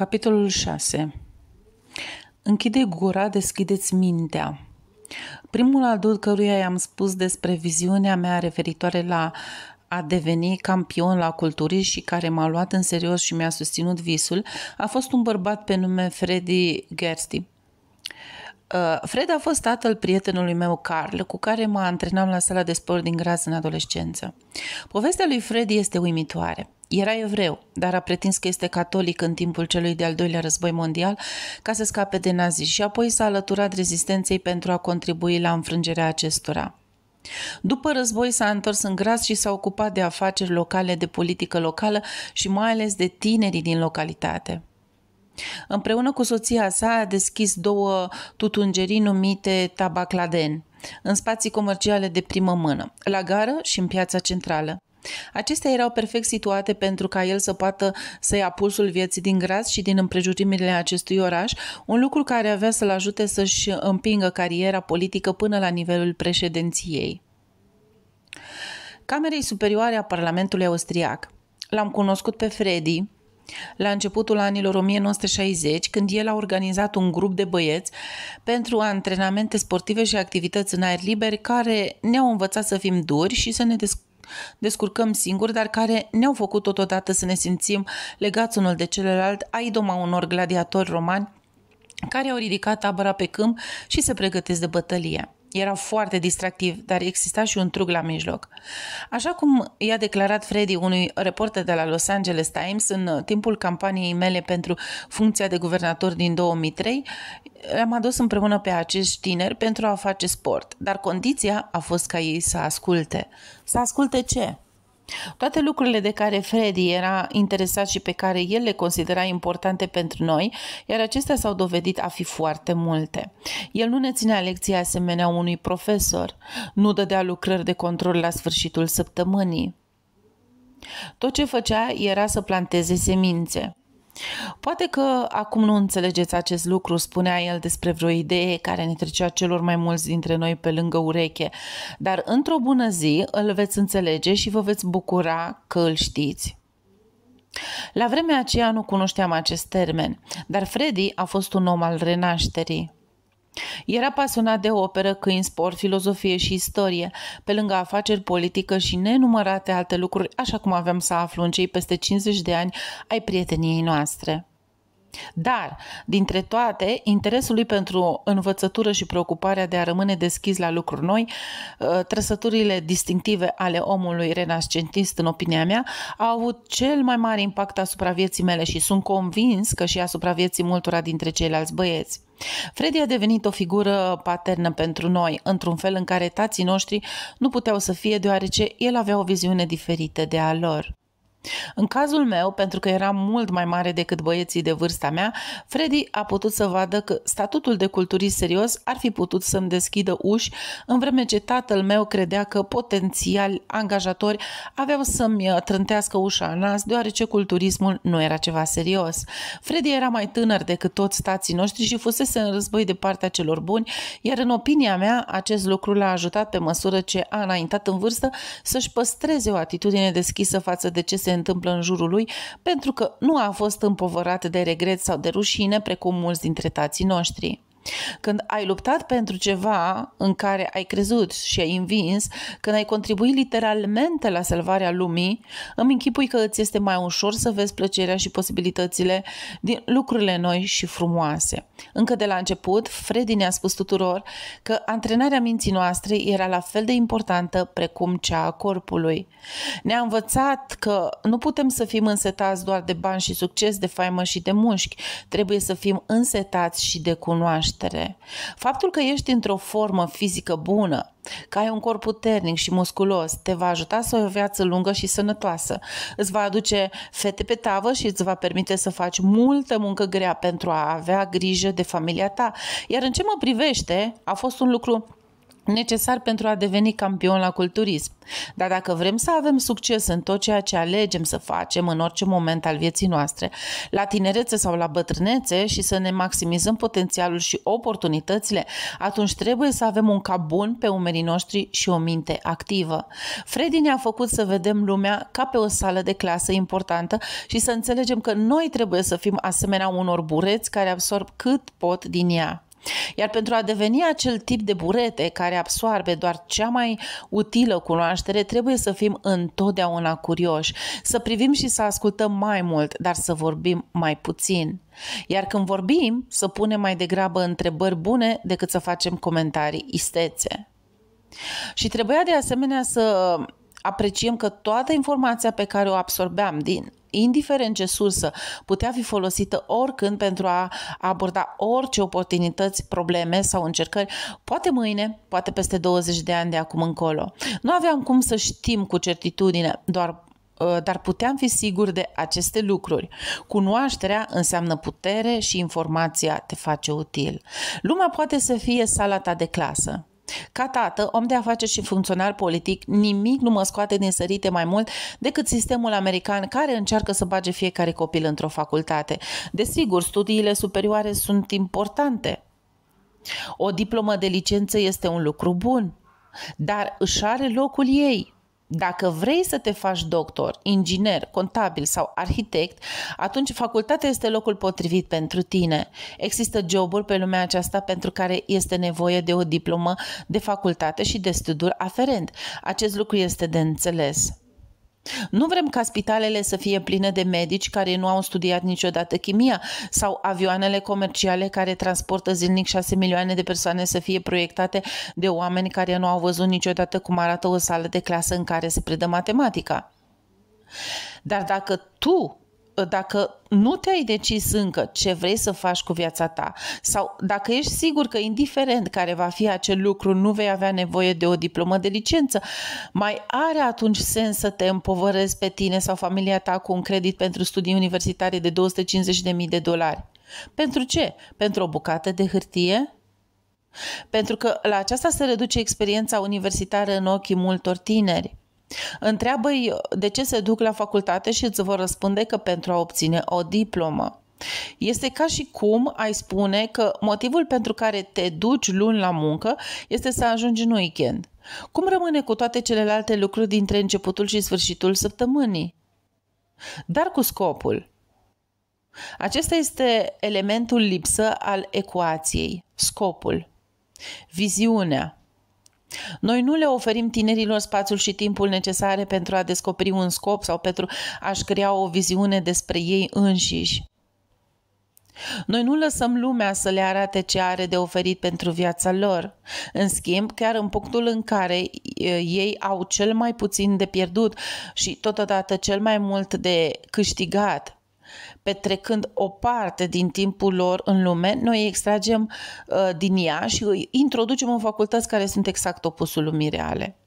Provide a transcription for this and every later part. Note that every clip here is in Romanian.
Capitolul 6. Închide gura, deschideți mintea. Primul adult căruia i-am spus despre viziunea mea referitoare la a deveni campion la culturi și care m-a luat în serios și mi-a susținut visul a fost un bărbat pe nume Freddy Gersti. Uh, Fred a fost tatăl prietenului meu, Carl, cu care mă antrenam la sala de sport din Graz în adolescență. Povestea lui Fred este uimitoare. Era evreu, dar a pretins că este catolic în timpul celui de-al doilea război mondial ca să scape de nazi și apoi s-a alăturat rezistenței pentru a contribui la înfrângerea acestora. După război s-a întors în Gras și s-a ocupat de afaceri locale, de politică locală și mai ales de tinerii din localitate. Împreună cu soția sa a deschis două tutungerii numite Tabacladen, în spații comerciale de primă mână, la gară și în piața centrală. Acestea erau perfect situate pentru ca el să poată să ia pulsul vieții din Graz și din împrejurimile acestui oraș, un lucru care avea să-l ajute să-și împingă cariera politică până la nivelul președinției. Camerei Superioare a Parlamentului Austriac. L-am cunoscut pe Freddy, la începutul anilor 1960, când el a organizat un grup de băieți pentru antrenamente sportive și activități în aer liber care ne-au învățat să fim duri și să ne descurcăm descurcăm singuri, dar care ne-au făcut totodată să ne simțim legați unul de celălalt, a doma unor gladiatori romani care au ridicat tabăra pe câmp și se pregătesc de bătălie. Era foarte distractiv, dar exista și un trug la mijloc. Așa cum i-a declarat Freddy unui reporter de la Los Angeles Times în timpul campaniei mele pentru funcția de guvernator din 2003, am adus împreună pe acești tineri pentru a face sport, dar condiția a fost ca ei să asculte. Să asculte ce? Toate lucrurile de care Freddy era interesat și pe care el le considera importante pentru noi, iar acestea s-au dovedit a fi foarte multe. El nu ne ținea lecții asemenea unui profesor, nu dădea lucrări de control la sfârșitul săptămânii. Tot ce făcea era să planteze semințe. Poate că acum nu înțelegeți acest lucru, spunea el despre vreo idee care ne trecea celor mai mulți dintre noi pe lângă ureche, dar într-o bună zi îl veți înțelege și vă veți bucura că îl știți. La vremea aceea nu cunoșteam acest termen, dar Freddy a fost un om al renașterii. Era pasionat de operă, câini, sport, filozofie și istorie, pe lângă afaceri politică și nenumărate alte lucruri, așa cum aveam să aflu în cei peste 50 de ani ai prieteniei noastre. Dar, dintre toate, interesul lui pentru învățătură și preocuparea de a rămâne deschis la lucruri noi, ă, trăsăturile distinctive ale omului renascentist, în opinia mea, au avut cel mai mare impact asupra vieții mele și sunt convins că și asupra vieții multora dintre ceilalți băieți. Freddy a devenit o figură paternă pentru noi, într-un fel în care tații noștri nu puteau să fie, deoarece el avea o viziune diferită de a lor. În cazul meu, pentru că era mult mai mare decât băieții de vârsta mea, Freddy a putut să vadă că statutul de culturist serios ar fi putut să-mi deschidă uși, în vreme ce tatăl meu credea că potențiali angajatori aveau să-mi uh, trântească ușa în nas, deoarece culturismul nu era ceva serios. Freddy era mai tânăr decât toți stații noștri și fusese în război de partea celor buni, iar în opinia mea, acest lucru l-a ajutat pe măsură ce a înaintat în vârstă să-și păstreze o atitudine deschisă față de ce se se întâmplă în jurul lui, pentru că nu a fost împovărat de regret sau de rușine, precum mulți dintre tații noștri. Când ai luptat pentru ceva în care ai crezut și ai învins, când ai contribuit literalmente la salvarea lumii, îmi închipui că îți este mai ușor să vezi plăcerea și posibilitățile din lucrurile noi și frumoase. Încă de la început, Freddy ne-a spus tuturor că antrenarea minții noastre era la fel de importantă precum cea a corpului. Ne-a învățat că nu putem să fim însetați doar de bani și succes, de faimă și de mușchi, trebuie să fim însetați și de cunoaștere naștere. Faptul că ești într-o formă fizică bună, că ai un corp puternic și musculos, te va ajuta să ai o viață lungă și sănătoasă. Îți va aduce fete pe tavă și îți va permite să faci multă muncă grea pentru a avea grijă de familia ta. Iar în ce mă privește, a fost un lucru necesar pentru a deveni campion la culturism. Dar dacă vrem să avem succes în tot ceea ce alegem să facem în orice moment al vieții noastre, la tinerețe sau la bătrânețe și să ne maximizăm potențialul și oportunitățile, atunci trebuie să avem un cap bun pe umerii noștri și o minte activă. Freddy ne-a făcut să vedem lumea ca pe o sală de clasă importantă și să înțelegem că noi trebuie să fim asemenea unor bureți care absorb cât pot din ea. Iar pentru a deveni acel tip de burete care absoarbe doar cea mai utilă cunoaștere, trebuie să fim întotdeauna curioși, să privim și să ascultăm mai mult, dar să vorbim mai puțin. Iar când vorbim, să punem mai degrabă întrebări bune decât să facem comentarii istețe. Și trebuia de asemenea să apreciem că toată informația pe care o absorbeam din indiferent ce sursă, putea fi folosită oricând pentru a aborda orice oportunități, probleme sau încercări, poate mâine, poate peste 20 de ani de acum încolo. Nu aveam cum să știm cu certitudine, doar uh, dar puteam fi siguri de aceste lucruri. Cunoașterea înseamnă putere și informația te face util. Lumea poate să fie sala ta de clasă, ca tată, om de afaceri și funcționar politic, nimic nu mă scoate din sărite mai mult decât sistemul american care încearcă să bage fiecare copil într-o facultate. Desigur, studiile superioare sunt importante. O diplomă de licență este un lucru bun, dar își are locul ei. Dacă vrei să te faci doctor, inginer, contabil sau arhitect, atunci facultatea este locul potrivit pentru tine. Există joburi pe lumea aceasta pentru care este nevoie de o diplomă de facultate și de studiuri aferent. Acest lucru este de înțeles. Nu vrem ca spitalele să fie pline de medici care nu au studiat niciodată chimia sau avioanele comerciale care transportă zilnic 6 milioane de persoane să fie proiectate de oameni care nu au văzut niciodată cum arată o sală de clasă în care se predă matematica. Dar dacă tu Ă, dacă nu te-ai decis încă ce vrei să faci cu viața ta sau dacă ești sigur că indiferent care va fi acel lucru nu vei avea nevoie de o diplomă de licență, mai are atunci sens să te împovărezi pe tine sau familia ta cu un credit pentru studii universitare de 250.000 de dolari. Pentru ce? Pentru o bucată de hârtie? Pentru că la aceasta se reduce experiența universitară în ochii multor tineri. Întreabă-i de ce se duc la facultate și îți vor răspunde că pentru a obține o diplomă. Este ca și cum ai spune că motivul pentru care te duci luni la muncă este să ajungi în weekend. Cum rămâne cu toate celelalte lucruri dintre începutul și sfârșitul săptămânii? Dar cu scopul. Acesta este elementul lipsă al ecuației, scopul, viziunea, noi nu le oferim tinerilor spațiul și timpul necesare pentru a descoperi un scop sau pentru a-și crea o viziune despre ei înșiși. Noi nu lăsăm lumea să le arate ce are de oferit pentru viața lor. În schimb, chiar în punctul în care ei au cel mai puțin de pierdut și totodată cel mai mult de câștigat, petrecând o parte din timpul lor în lume, noi îi extragem uh, din ea și îi introducem în facultăți care sunt exact opusul lumii reale.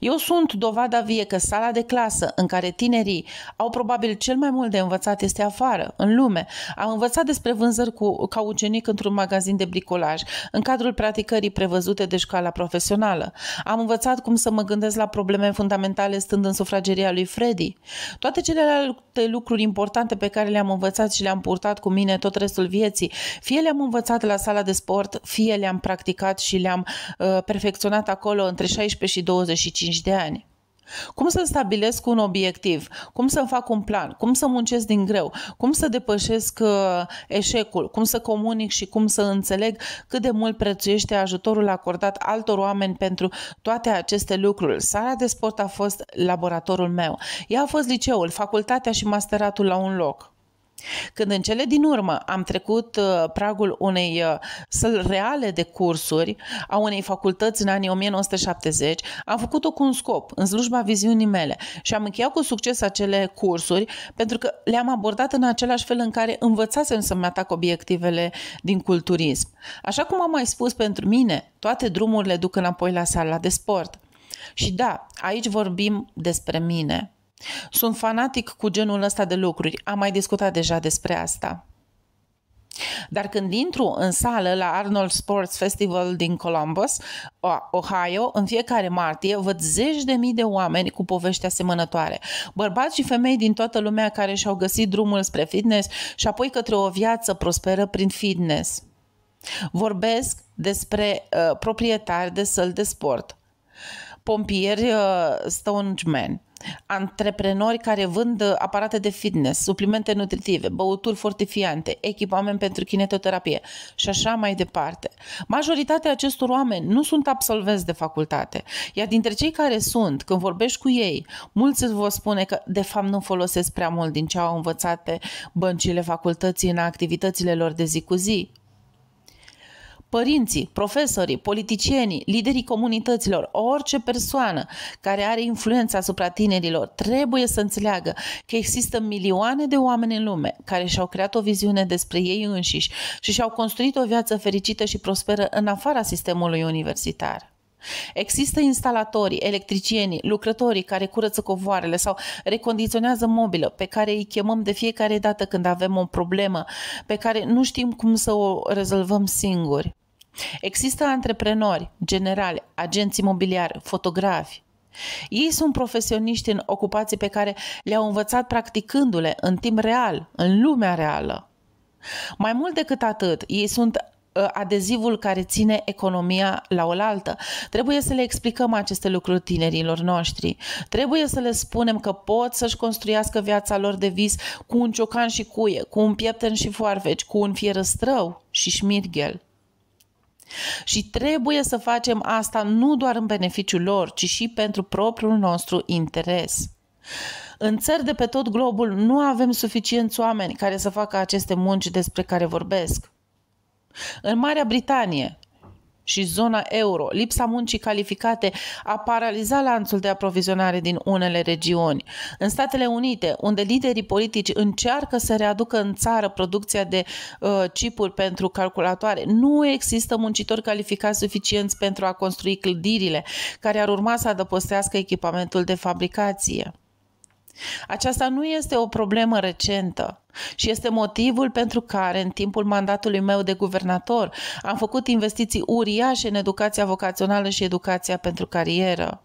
Eu sunt dovada vie că sala de clasă în care tinerii au probabil cel mai mult de învățat este afară, în lume. Am învățat despre vânzări cu, ca ucenic într-un magazin de bricolaj, în cadrul practicării prevăzute de școala profesională. Am învățat cum să mă gândesc la probleme fundamentale stând în sufrageria lui Freddy. Toate celelalte lucruri importante pe care le-am învățat și le-am purtat cu mine tot restul vieții, fie le-am învățat la sala de sport, fie le-am practicat și le-am uh, perfecționat acolo între 16 și 20 25 de ani. Cum să stabilesc un obiectiv? Cum să-mi fac un plan? Cum să muncesc din greu? Cum să depășesc uh, eșecul? Cum să comunic și cum să înțeleg cât de mult prețuiește ajutorul acordat altor oameni pentru toate aceste lucruri? Sala de sport a fost laboratorul meu. Ea a fost liceul, facultatea și masteratul la un loc. Când în cele din urmă am trecut uh, pragul unei uh, săl reale de cursuri a unei facultăți în anii 1970, am făcut-o cu un scop, în slujba viziunii mele și am încheiat cu succes acele cursuri pentru că le-am abordat în același fel în care învățasem să-mi atac obiectivele din culturism. Așa cum am mai spus pentru mine, toate drumurile duc înapoi la sala de sport. Și da, aici vorbim despre mine. Sunt fanatic cu genul ăsta de lucruri, am mai discutat deja despre asta. Dar când intru în sală la Arnold Sports Festival din Columbus, Ohio, în fiecare martie văd zeci de mii de oameni cu povești asemănătoare. Bărbați și femei din toată lumea care și-au găsit drumul spre fitness și apoi către o viață prosperă prin fitness. Vorbesc despre uh, proprietari de săli de sport, pompieri, uh, stuntmen, antreprenori care vând uh, aparate de fitness, suplimente nutritive, băuturi fortifiante, echipament pentru kinetoterapie și așa mai departe. Majoritatea acestor oameni nu sunt absolvenți de facultate, iar dintre cei care sunt, când vorbești cu ei, mulți îți vor spune că de fapt nu folosesc prea mult din ce au învățat pe băncile facultății în activitățile lor de zi cu zi, părinții, profesorii, politicienii, liderii comunităților, orice persoană care are influența asupra tinerilor trebuie să înțeleagă că există milioane de oameni în lume care și-au creat o viziune despre ei înșiși și și-au construit o viață fericită și prosperă în afara sistemului universitar. Există instalatorii, electricienii, lucrătorii care curăță covoarele sau recondiționează mobilă, pe care îi chemăm de fiecare dată când avem o problemă, pe care nu știm cum să o rezolvăm singuri. Există antreprenori, generali, agenți imobiliari, fotografi. Ei sunt profesioniști în ocupații pe care le-au învățat practicându-le în timp real, în lumea reală. Mai mult decât atât, ei sunt ă, adezivul care ține economia la oaltă. Trebuie să le explicăm aceste lucruri tinerilor noștri. Trebuie să le spunem că pot să-și construiască viața lor de vis cu un ciocan și cuie, cu un piepten și foarveci, cu un fierăstrău și șmirghel. Și trebuie să facem asta nu doar în beneficiul lor, ci și pentru propriul nostru interes. În țări de pe tot globul nu avem suficienți oameni care să facă aceste munci despre care vorbesc. În Marea Britanie, și zona euro, lipsa muncii calificate a paralizat lanțul de aprovizionare din unele regiuni. În Statele Unite, unde liderii politici încearcă să readucă în țară producția de uh, chipuri pentru calculatoare, nu există muncitori calificați suficienți pentru a construi clădirile care ar urma să adăpostească echipamentul de fabricație. Aceasta nu este o problemă recentă și este motivul pentru care, în timpul mandatului meu de guvernator, am făcut investiții uriașe în educația vocațională și educația pentru carieră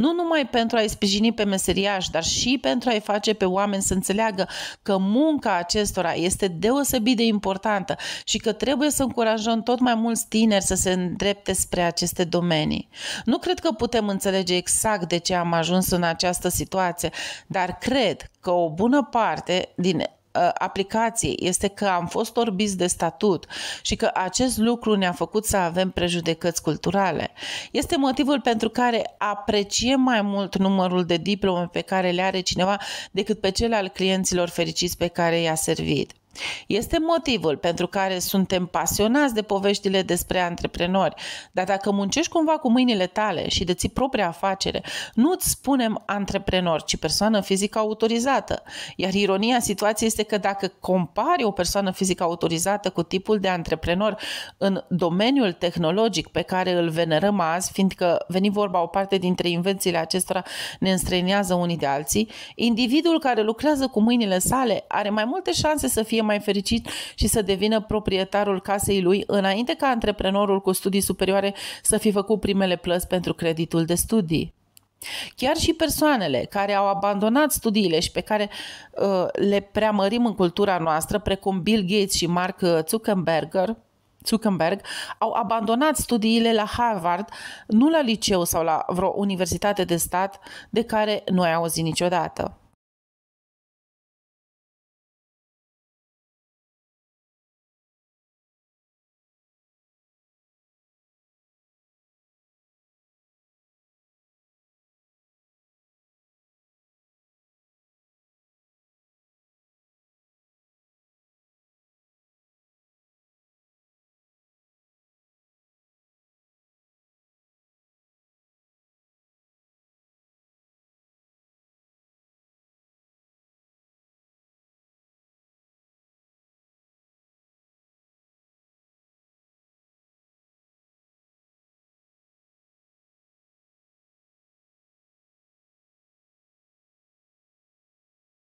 nu numai pentru a-i sprijini pe meseriaș, dar și pentru a-i face pe oameni să înțeleagă că munca acestora este deosebit de importantă și că trebuie să încurajăm tot mai mulți tineri să se îndrepte spre aceste domenii. Nu cred că putem înțelege exact de ce am ajuns în această situație, dar cred că o bună parte din Uh, aplicației este că am fost orbiți de statut și că acest lucru ne-a făcut să avem prejudecăți culturale. Este motivul pentru care apreciem mai mult numărul de diplome pe care le are cineva decât pe cel al clienților fericiți pe care i-a servit. Este motivul pentru care suntem pasionați de poveștile despre antreprenori, dar dacă muncești cumva cu mâinile tale și de ții propria afacere, nu îți spunem antreprenor, ci persoană fizică autorizată. Iar ironia situației este că dacă compari o persoană fizică autorizată cu tipul de antreprenor în domeniul tehnologic pe care îl venerăm azi, fiindcă veni vorba o parte dintre invențiile acestora ne înstrăinează unii de alții, individul care lucrează cu mâinile sale are mai multe șanse să fie mai fericit și să devină proprietarul casei lui înainte ca antreprenorul cu studii superioare să fi făcut primele plăți pentru creditul de studii. Chiar și persoanele care au abandonat studiile și pe care uh, le preamărim în cultura noastră, precum Bill Gates și Mark Zuckerberg, Zuckerberg, au abandonat studiile la Harvard, nu la liceu sau la vreo universitate de stat de care nu ai auzit niciodată.